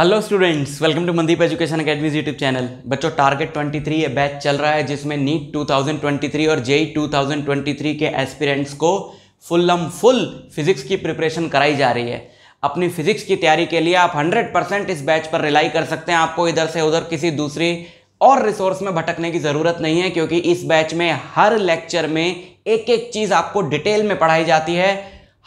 hello students welcome to Mandeep education academies YouTube channel बच्चों target 23 ये batch चल रहा है जिसमें नीट 2023 और जेई 2023 e e के एस्पिरेंट्स को फुल एम फुल फिजिक्स की प्रिपरेशन कराई जा रही है अपनी फिजिक्स की तैयारी के लिए आप 100 परसेंट इस बैच पर रिलाई कर सकते हैं आपको इधर से उधर किसी दूसरी और रिसोर्स में भटकने की ज़रूरत नहीं है क्योंकि इस बैच में हर लेक्चर में एक एक चीज़ आपको डिटेल में पढ़ाई जाती है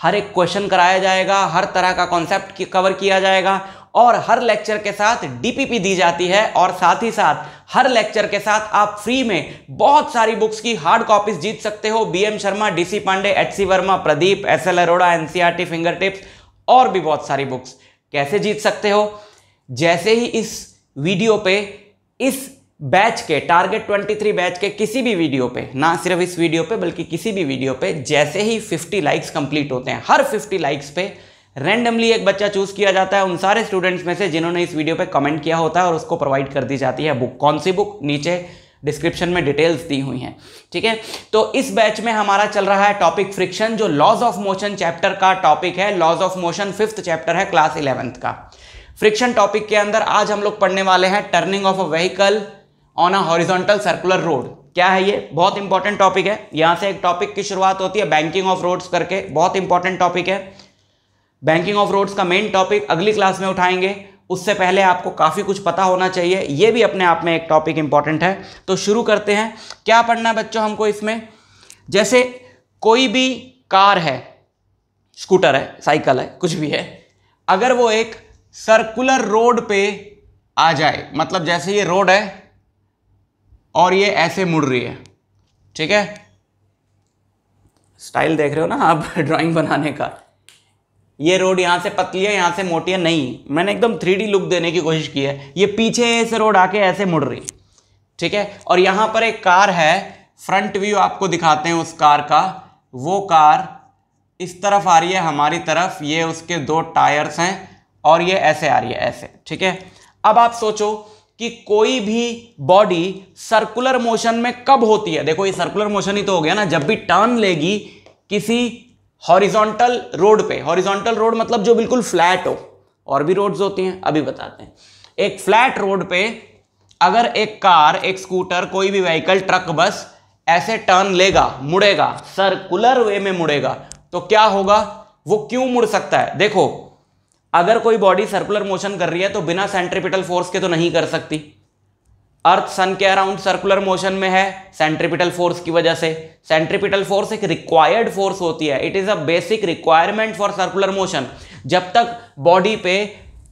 हर एक क्वेश्चन कराया जाएगा हर तरह का कॉन्सेप्ट कवर किया जाएगा और हर लेक्चर के साथ डीपीपी दी जाती है और साथ ही साथ हर लेक्चर के साथ आप फ्री में बहुत सारी बुक्स की हार्ड कॉपीज जीत सकते हो BM Sharma DC Pandey H C Verma Pradeep S L Arora T finger tips और भी बहुत सारी बुक्स कैसे जीत सकते हो जैसे ही इस वीडियो पे इस बैच के टारगेट 23 बैच के किसी भी वीडियो पे ना सिर्फ इस वीडियो पे बल्कि किसी भी वीडियो पे जैसे ही 50 लाइक्स कंप्लीट होते हैं हर 50 लाइक्स पे रैंडमली एक बच्चा चूज किया जाता है उन सारे स्टूडेंट्स में से जिन्होंने इस वीडियो पे कमेंट किया होता है और उसको प्रोवाइड कर दी जाती है बुक कौन सी बुक नीचे डिस्क्रिप्शन में डिटेल्स दी हुई हैं ठीक है तो इस बैच में हमारा चल रहा है टॉपिक फ्रिक्शन जो लॉज ऑफ मोशन चैप्टर का टॉपिक है laws of motion fifth chapter है क्लास इलेवेंथ का फ्रिक्शन टॉपिक के अंदर आज हम लोग पढ़ने वाले हैं turning of a vehicle on a horizontal circular road क्या है ये बहुत इंपॉर्टेंट टॉपिक है यहां से एक टॉपिक की शुरुआत होती है बैंकिंग ऑफ रोड्स करके बहुत इंपॉर्टेंट टॉपिक है बैंकिंग ऑफ रोड्स का मेन टॉपिक अगली क्लास में उठाएंगे उससे पहले आपको काफ़ी कुछ पता होना चाहिए ये भी अपने आप में एक टॉपिक इंपॉर्टेंट है तो शुरू करते हैं क्या पढ़ना है बच्चों हमको इसमें जैसे कोई भी कार है स्कूटर है साइकिल है कुछ भी है अगर वो एक सर्कुलर रोड पे आ जाए मतलब जैसे ये रोड है और ये ऐसे मुड़ रही है ठीक है स्टाइल देख रहे हो ना आप ड्राइंग बनाने का ये रोड यहाँ से पतली है यहाँ से मोटी है नहीं मैंने एकदम थ्री लुक देने की कोशिश की है ये पीछे ऐसे रोड आके ऐसे मुड़ रही ठीक है और यहाँ पर एक कार है फ्रंट व्यू आपको दिखाते हैं उस कार का वो कार इस तरफ आ रही है हमारी तरफ ये उसके दो टायर्स हैं और ये ऐसे आ रही है ऐसे ठीक है अब आप सोचो कि कोई भी बॉडी सर्कुलर मोशन में कब होती है देखो ये सर्कुलर मोशन ही तो हो गया ना जब भी टर्न लेगी किसी हॉरिजॉन्टल रोड पे हॉरिजॉन्टल रोड मतलब जो बिल्कुल फ्लैट हो और भी रोड्स होती हैं अभी बताते हैं एक फ्लैट रोड पे अगर एक कार एक स्कूटर कोई भी व्हीकल ट्रक बस ऐसे टर्न लेगा मुड़ेगा सर्कुलर वे में मुड़ेगा तो क्या होगा वो क्यों मुड़ सकता है देखो अगर कोई बॉडी सर्कुलर मोशन कर रही है तो बिना सेंट्रिपिटल फोर्स के तो नहीं कर सकती अर्थ सन के अराउंड सर्कुलर मोशन में है सेंट्रिपिटल फोर्स की वजह से सेंट्रिपिटल फोर्स एक रिक्वायर्ड फोर्स होती है it is a basic requirement for circular motion जब तक बॉडी पे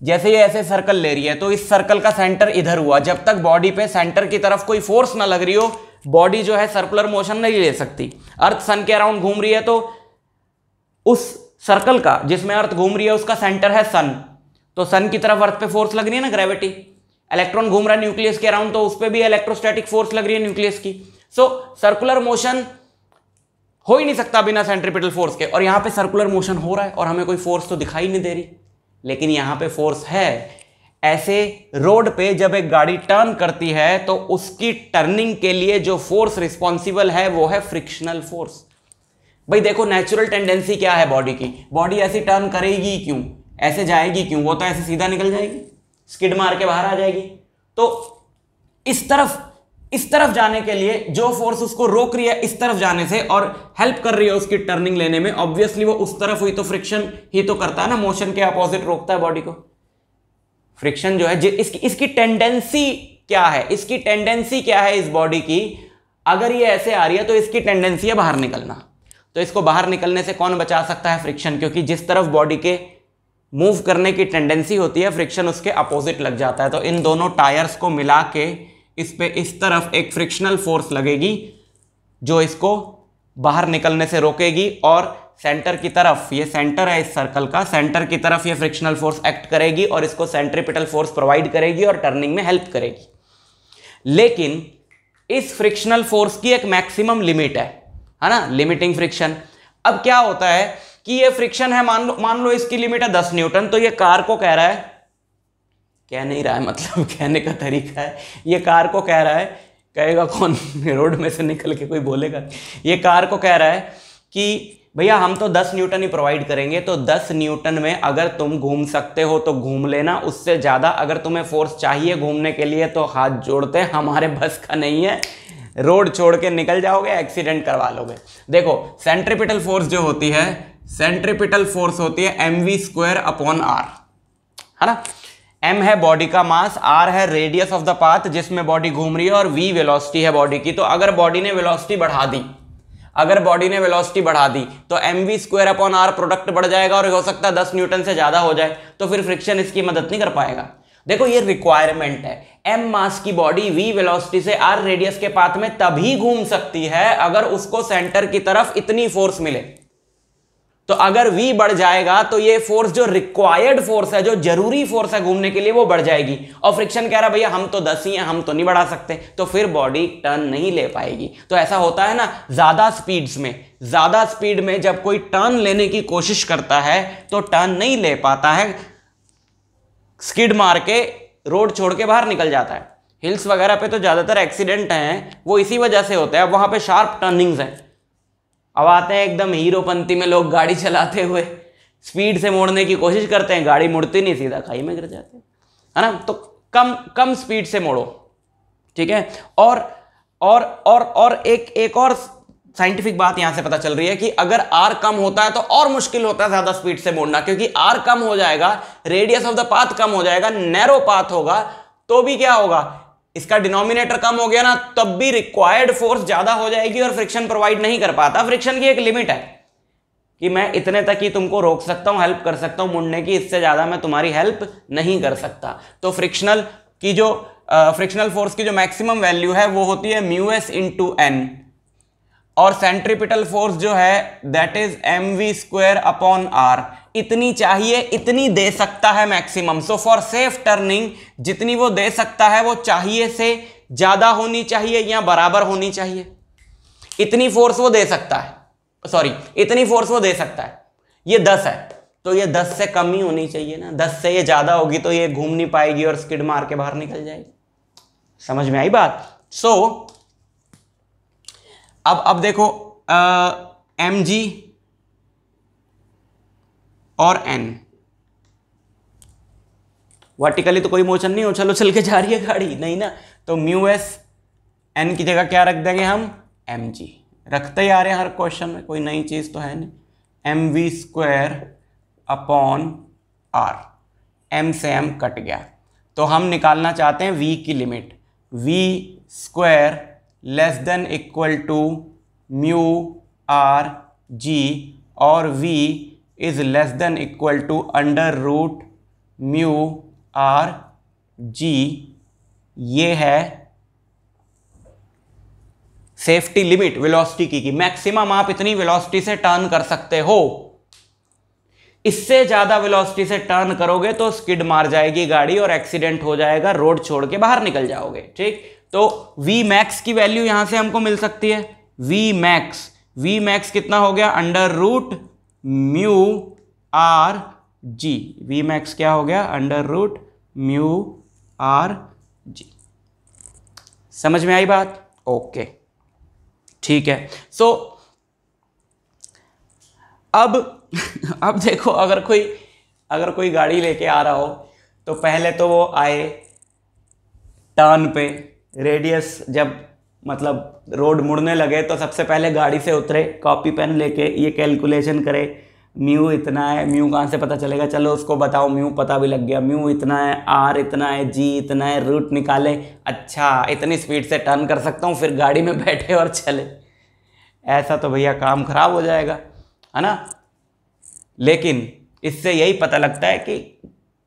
जैसे ये ऐसे सर्कल ले रही है तो इस सर्कल का सेंटर इधर हुआ जब तक बॉडी पे सेंटर की तरफ कोई फोर्स ना लग रही हो बॉडी जो है सर्कुलर मोशन नहीं ले सकती अर्थ सन के अराउंड घूम रही है तो उस सर्कल का जिसमें अर्थ घूम रही है उसका सेंटर है सन तो सन की तरफ अर्थ पे फोर्स लग रही है ना ग्रेविटी इलेक्ट्रॉन घूम रहा है न्यूक्लियस के अराउंड तो उस पर भी इलेक्ट्रोस्टैटिक फोर्स लग रही है न्यूक्लियस की सो सर्कुलर मोशन हो ही नहीं सकता बिना सेंट्रिपिटल फोर्स के और यहाँ पे सर्कुलर मोशन हो रहा है और हमें कोई फोर्स तो दिखाई नहीं दे रही लेकिन यहाँ पे फोर्स है ऐसे रोड पे जब एक गाड़ी टर्न करती है तो उसकी टर्निंग के लिए जो फोर्स रिस्पॉन्सिबल है वो है फ्रिक्शनल फोर्स भाई देखो नेचुरल टेंडेंसी क्या है बॉडी की बॉडी ऐसी टर्न करेगी क्यों ऐसे जाएगी क्यों वो तो ऐसे सीधा निकल जाएगी स्किड मार के बाहर आ जाएगी तो इस तरफ इस तरफ जाने के लिए जो फोर्स उसको रोक रही है इस तरफ जाने से और हेल्प कर रही है उसकी टर्निंग लेने में ऑब्वियसली वो उस तरफ हुई तो फ्रिक्शन ही तो करता है ना मोशन के अपोजिट रोकता है बॉडी को फ्रिक्शन जो है इसकी इसकी टेंडेंसी क्या है इसकी टेंडेंसी क्या है इस बॉडी की अगर ये ऐसे आ रही है तो इसकी टेंडेंसी है बाहर निकलना तो इसको बाहर निकलने से कौन बचा सकता है फ्रिक्शन क्योंकि जिस तरफ बॉडी के मूव करने की टेंडेंसी होती है फ्रिक्शन उसके अपोजिट लग जाता है तो इन दोनों टायर्स को मिला के इस पर इस तरफ एक फ्रिक्शनल फोर्स लगेगी जो इसको बाहर निकलने से रोकेगी और सेंटर की तरफ ये सेंटर है इस सर्कल का सेंटर की तरफ ये फ्रिक्शनल फोर्स एक्ट करेगी और इसको सेंट्रिपिटल फोर्स प्रोवाइड करेगी और टर्निंग में हेल्प करेगी लेकिन इस फ्रिक्शनल फोर्स की एक मैक्सिमम लिमिट है है ना लिमिटिंग फ्रिक्शन अब क्या होता है कि ये फ्रिक्शन है मान लो मान लो इसकी लिमिट है दस न्यूटन तो ये कार को कह रहा है कह नहीं रहा है मतलब कहने का तरीका है ये कार को कह रहा है कहेगा कौन रोड में से निकल के कोई बोलेगा ये कार को कह रहा है कि भैया हम तो 10 न्यूटन ही प्रोवाइड करेंगे तो 10 न्यूटन में अगर तुम घूम सकते हो तो घूम लेना उससे ज़्यादा अगर तुम्हें फोर्स चाहिए घूमने के लिए तो हाथ जोड़ते हमारे बस का नहीं है रोड छोड़ के निकल जाओगे एक्सीडेंट करवा लोगे देखो सेंट्रिपिटल फोर्स जो होती है सेंट्रिपिटल फोर्स होती है M V square upon R है ना एम है बॉडी का मास आर है रेडियस ऑफ द पाथ जिसमें बॉडी घूम रही है और वी वेलोसिटी है बॉडी की तो अगर बॉडी ने वेलोसिटी बढ़ा दी अगर बॉडी ने वेलोसिटी बढ़ा दी तो M V square upon R product बढ़ जाएगा और हो सकता है दस न्यूटन से ज़्यादा हो जाए तो फिर फ्रिक्शन इसकी मदद नहीं कर पाएगा देखो ये रिक्वायरमेंट है एम मास की बॉडी वी वेलोसिटी से आर रेडियस के पाथ में तभी घूम सकती है अगर उसको सेंटर की तरफ इतनी फोर्स मिले तो अगर v बढ़ जाएगा तो ये फोर्स जो रिक्वायर्ड फोर्स है जो जरूरी फोर्स है घूमने के लिए वो बढ़ जाएगी और फ्रिक्शन कह रहा भैया हम तो दस ही हैं हम तो नहीं बढ़ा सकते तो फिर बॉडी टर्न नहीं ले पाएगी तो ऐसा होता है ना ज्यादा स्पीड्स में ज्यादा स्पीड में जब कोई टर्न लेने की कोशिश करता है तो टर्न नहीं ले पाता है स्किड मार के रोड छोड़ के बाहर निकल जाता है हिल्स वगैरह पे तो ज़्यादातर एक्सीडेंट हैं वो इसी वजह से होते हैं अब वहाँ पे शार्प टर्निंग्स हैं अब आते हैं एकदम हीरोपंथी में लोग गाड़ी चलाते हुए स्पीड से मोड़ने की कोशिश करते हैं गाड़ी मुड़ती नहीं सीधा खाई में गिर जाते है ना तो कम कम स्पीड से मोड़ो ठीक है और और और और एक एक और साइंटिफिक बात यहां से पता चल रही है कि अगर आर कम होता है तो और मुश्किल होता है ज्यादा स्पीड से मोड़ना क्योंकि आर कम हो जाएगा रेडियस ऑफ द पाथ कम हो जाएगा नैरो पाथ होगा तो भी क्या होगा इसका डिनोमिनेटर कम हो गया ना तब भी रिक्वायर्ड फोर्स ज्यादा हो जाएगी और फ्रिक्शन प्रोवाइड नहीं कर पाता फ्रिक्शन की एक लिमिट है कि मैं इतने तक ही तुमको रोक सकता हूं हेल्प कर सकता हूं मुड़ने की इससे ज्यादा मैं तुम्हारी हेल्प नहीं कर सकता तो फ्रिक्शनल की जो फ्रिक्शनल फोर्स की जो मैक्सिमम वैल्यू है वो होती है म्यू एस इंटू एन और सेंट्रीपिटल फोर्स जो है that is M V square upon R इतनी चाहिए इतनी दे सकता है maximum so for safe turning जितनी वो दे सकता है वो चाहिए से ज़्यादा होनी चाहिए या बराबर होनी चाहिए इतनी फोर्स वो दे सकता है सॉरी इतनी फोर्स वो दे सकता है ये दस है तो ये दस से कम ही होनी चाहिए ना दस से ये ज़्यादा होगी तो ये घूम नहीं पाएगी और स्किड मार के बाहर निकल जाएगी समझ में आई बात सो so, अब अब देखो एम जी और एन वर्टिकली तो कोई मोशन नहीं हो चलो चल के जा रही है गाड़ी नहीं ना तो म्यू एस एन की जगह क्या रख देंगे हम एम जी रखते ही आ रहे हैं हर क्वेश्चन में कोई नई चीज़ तो है नहीं M V square upon R M से एम कट गया तो हम निकालना चाहते हैं वी की limit V square less than equal to mu R G और V is less than equal to under root mu R G ये है सेफ्टी लिमिट वेलोसिटी की कि मैक्सिमम आप इतनी वेलोसिटी से टर्न कर सकते हो इससे ज़्यादा वेलोसिटी से टर्न करोगे तो स्किड मार जाएगी गाड़ी और एक्सीडेंट हो जाएगा रोड छोड़ के बाहर निकल जाओगे ठीक तो वी मैक्स की वैल्यू यहां से हमको मिल सकती है वी मैक्स वी मैक्स कितना हो गया under root mu R G V max क्या हो गया under root mu R G समझ में आई बात ओके ठीक है सो so, अब अब देखो अगर कोई अगर कोई गाड़ी लेके आ रहा हो तो पहले तो वो आए टर्न पे रेडियस जब मतलब रोड मुड़ने लगे तो सबसे पहले गाड़ी से उतरे कॉपी पेन लेके ये कैलकुलेशन करे म्यू इतना है म्यू कहाँ से पता चलेगा चलो उसको बताओ म्यू पता भी लग गया म्यू इतना है आर इतना है जी इतना है रूट निकाले अच्छा इतनी स्पीड से टर्न कर सकता हूँ फिर गाड़ी में बैठे और चले ऐसा तो भैया काम खराब हो जाएगा है ना लेकिन इससे यही पता लगता है कि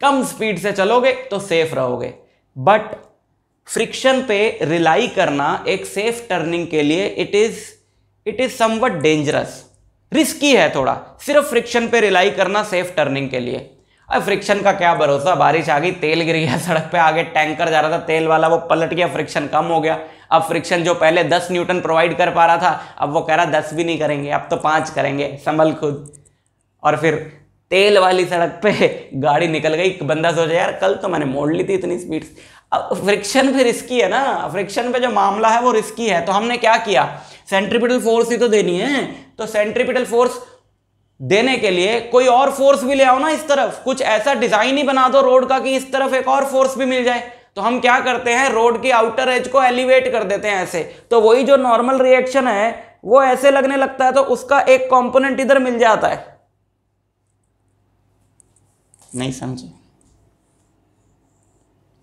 कम स्पीड से चलोगे तो सेफ रहोगे बट फ्रिक्शन पे रिलाई करना एक सेफ टर्निंग के लिए it is it is somewhat dangerous risky है थोड़ा सिर्फ फ्रिक्शन पे रिलाई करना सेफ टर्निंग के लिए अब फ्रिक्शन का क्या भरोसा बारिश आ गई तेल गिर गया सड़क पे आगे टैंकर जा रहा था तेल वाला वो पलट गया फ्रिक्शन कम हो गया अब फ्रिक्शन जो पहले 10 न्यूटन प्रोवाइड कर पा रहा था अब वो कह रहा 10 भी नहीं करेंगे अब तो पाँच करेंगे संभल खुद और फिर तेल वाली सड़क पे गाड़ी निकल गई बंदा सोचा यार कल तो मैंने मोड़ ली थी इतनी स्पीड अब फ्रिक्शन फिर रिस्की है ना फ्रिक्शन पे जो मामला है वो रिस्की है तो हमने क्या किया सेंट्रीपिटल फोर्स ही तो देनी है तो सेंट्रीपिटल फोर्स देने के लिए कोई और फोर्स भी ले आओ ना इस तरफ कुछ ऐसा डिजाइन ही बना दो रोड का कि इस तरफ एक और फोर्स भी मिल जाए तो हम क्या करते हैं रोड की आउटर एज को एलिवेट कर देते हैं ऐसे तो वही जो नॉर्मल रिएक्शन है वो ऐसे लगने लगता है तो उसका एक कॉम्पोनेंट इधर मिल जाता है नहीं समझे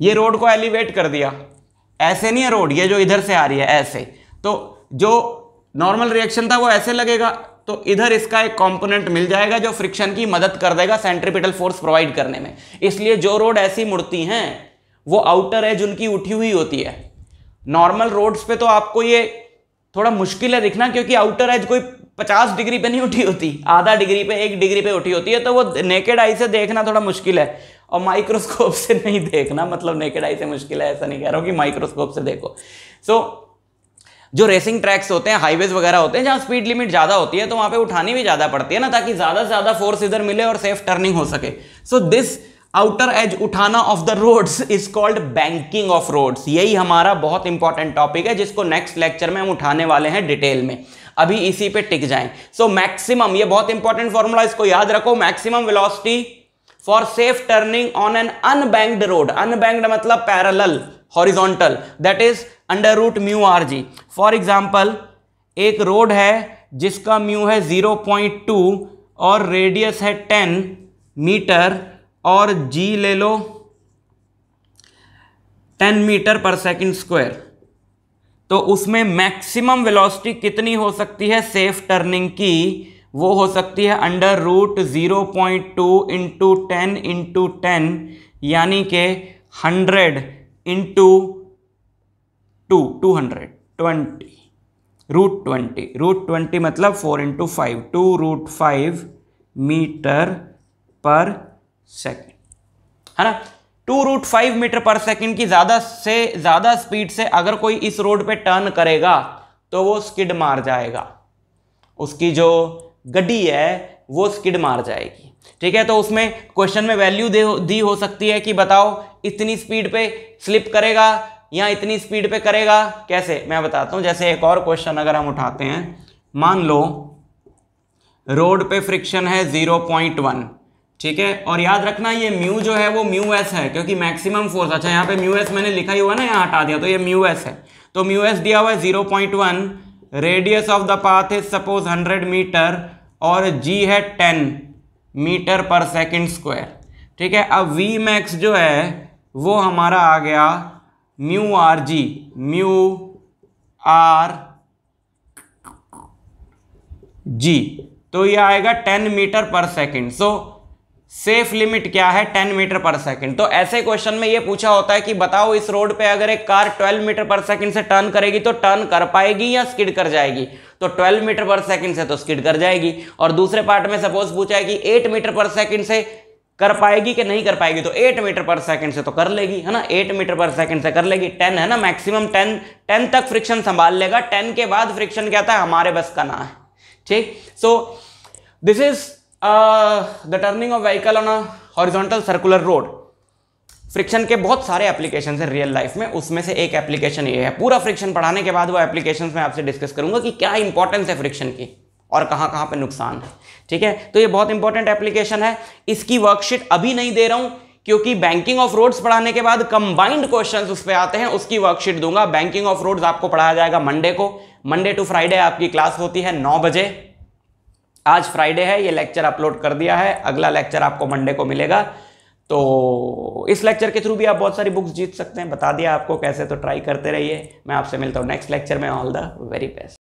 ये रोड को एलिवेट कर दिया ऐसे नहीं है रोड ये जो इधर से आ रही है ऐसे तो जो नॉर्मल रिएक्शन था वो ऐसे लगेगा तो इधर इसका एक कंपोनेंट मिल जाएगा जो फ्रिक्शन की मदद कर देगा सेंट्रिपिटल फोर्स प्रोवाइड करने में इसलिए जो रोड ऐसी मुड़ती हैं वो आउटर एज उनकी उठी हुई होती है नॉर्मल रोड्स पे तो आपको ये थोड़ा मुश्किल है दिखना क्योंकि आउटर एज कोई पचास डिग्री पे नहीं उठी होती आधा डिग्री पे एक डिग्री पे उठी होती है तो वो नेकेड आई से देखना थोड़ा मुश्किल है और माइक्रोस्कोप से नहीं देखना मतलब नेकेड आई से मुश्किल है ऐसा नहीं कह रहा हूँ कि माइक्रोस्कोप से देखो सो so, जो रेसिंग ट्रैक्स होते हैं हाईवेज वगैरह होते हैं जहाँ स्पीड लिमिट ज़्यादा होती है तो वहाँ पे उठानी भी ज़्यादा पड़ती है ना ताकि ज़्यादा से ज़्यादा फोर्स इधर मिले और सेफ टर्निंग हो सके सो दिस आउटर एज उठाना of the roads is called banking of roads यही हमारा बहुत इंपॉर्टेंट टॉपिक है जिसको नेक्स्ट लेक्चर में हम उठाने वाले हैं डिटेल में अभी इसी पे टिक जाएं सो मैक्सिमम ये बहुत इंपॉर्टेंट फॉर्मूला इसको याद रखो maximum velocity for safe turning on an unbanked road unbanked मतलब parallel horizontal that is under root mu R G for example एक रोड है जिसका म्यू है 0.2 और रेडियस है 10 मीटर और जी ले लो 10 मीटर पर सेकंड स्क्वायर तो उसमें मैक्सिमम वेलोसिटी कितनी हो सकती है सेफ टर्निंग की वो हो सकती है under root zero point two into ten into ten यानी के hundred into two two hundred twenty root twenty root twenty मतलब four into five two root five metre per second है ना two root five metre per second की ज़्यादा से ज़्यादा speed से अगर कोई इस रोड पे टर्न करेगा तो वो स्किड मार जाएगा उसकी जो गड्डी है वो स्किड मार जाएगी ठीक है तो उसमें क्वेश्चन में वैल्यू दे दी हो सकती है कि बताओ इतनी स्पीड पे स्लिप करेगा या इतनी स्पीड पे करेगा कैसे मैं बताता हूँ जैसे एक और क्वेश्चन अगर हम उठाते हैं मान लो रोड पे फ्रिक्शन है ज़ीरो पॉइंट वन ठीक है और याद रखना ये म्यू जो है वो म्यू एस है क्योंकि मैक्सिमम फोर्स अच्छा यहाँ पे म्यू एस मैंने लिखा ही हुआ ना यहाँ हटा दिया तो ये म्यू एस है तो म्यू एस दिया हुआ है zero point one radius of the path is suppose hundred metre और जी है ten metre per second square ठीक है अब वी मैक्स जो है वो हमारा आ गया mu R G mu R G तो ये आएगा ten metre per second so safe limit क्या है 10 मीटर पर सेकंड तो ऐसे क्वेश्चन में ये पूछा होता है कि बताओ इस रोड पे अगर एक कार 12 मीटर पर सेकंड से टर्न करेगी तो टर्न कर पाएगी या स्किड कर जाएगी तो 12 मीटर पर सेकंड से तो स्किड कर जाएगी और दूसरे पार्ट में सपोज पूछा है कि 8 मीटर पर सेकंड से कर पाएगी कि नहीं कर पाएगी तो 8 मीटर पर सेकंड से तो कर लेगी है ना 8 मीटर पर सेकंड से कर लेगी 10 है ना मैक्सिमम 10 10 तक फ्रिक्शन संभाल लेगा 10 के बाद फ्रिक्शन क्या था हमारे बस का ना है ठीक so this is the turning of vehicle on a horizontal circular road friction के बहुत सारे एप्लीकेशन है रियल लाइफ में उसमें से एक एप्लीकेशन ये है पूरा फ्रिक्शन पढ़ाने के बाद वो एप्लीकेशन में आपसे डिस्कस करूंगा कि क्या इंपॉर्टेंस है फ्रिक्शन की और कहाँ कहाँ पे नुकसान है ठीक है तो ये बहुत इंपॉर्टेंट एप्लीकेशन है इसकी वर्कशीट अभी नहीं दे रहा हूँ क्योंकि बैंकिंग ऑफ रोड्स पढ़ाने के बाद कंबाइंड क्वेश्चन उस पर आते हैं उसकी वर्कशीट दूंगा बैंकिंग ऑफ रोड्स आपको पढ़ाया जाएगा मंडे को मंडे टू फ्राइडे आपकी क्लास होती है नौ बजे आज फ्राइडे है ये लेक्चर अपलोड कर दिया है अगला लेक्चर आपको मंडे को मिलेगा तो इस लेक्चर के थ्रू भी आप बहुत सारी बुक्स जीत सकते हैं बता दिया आपको कैसे तो ट्राई करते रहिए मैं आपसे मिलता हूँ नेक्स्ट लेक्चर में ऑल द वेरी बेस्ट